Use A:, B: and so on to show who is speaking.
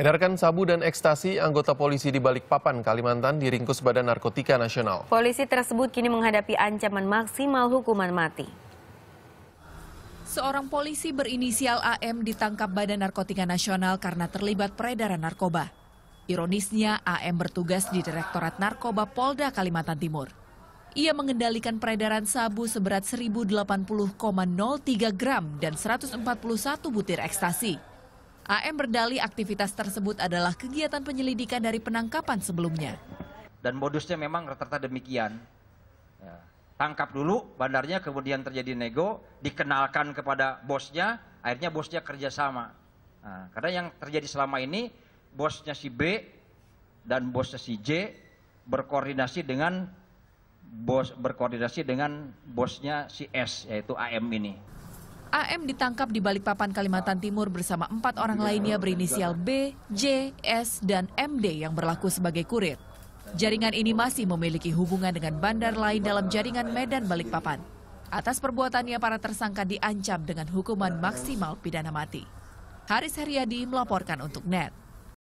A: Edarkan sabu dan ekstasi, anggota polisi di Balikpapan, Kalimantan diringkus Badan Narkotika
B: Nasional. Polisi tersebut kini menghadapi ancaman maksimal hukuman mati.
A: Seorang polisi berinisial AM ditangkap Badan Narkotika Nasional karena terlibat peredaran narkoba. Ironisnya, AM bertugas di Direktorat Narkoba Polda Kalimantan Timur. Ia mengendalikan peredaran sabu seberat 1080,03 gram dan 141 butir ekstasi. AM berdali aktivitas tersebut adalah kegiatan penyelidikan dari penangkapan sebelumnya.
C: Dan modusnya memang rata-rata demikian. Ya. Tangkap dulu bandarnya, kemudian terjadi nego, dikenalkan kepada bosnya, akhirnya bosnya kerjasama. Nah, karena yang terjadi selama ini, bosnya si B dan bosnya si J berkoordinasi dengan bos berkoordinasi dengan bosnya si S yaitu AM ini.
A: AM ditangkap di Balikpapan, Kalimantan Timur bersama empat orang lainnya berinisial B, J, S, dan MD yang berlaku sebagai kurir. Jaringan ini masih memiliki hubungan dengan bandar lain dalam jaringan Medan Balikpapan. Atas perbuatannya, para tersangka diancam dengan hukuman maksimal pidana mati. Haris Heriadi melaporkan untuk NET.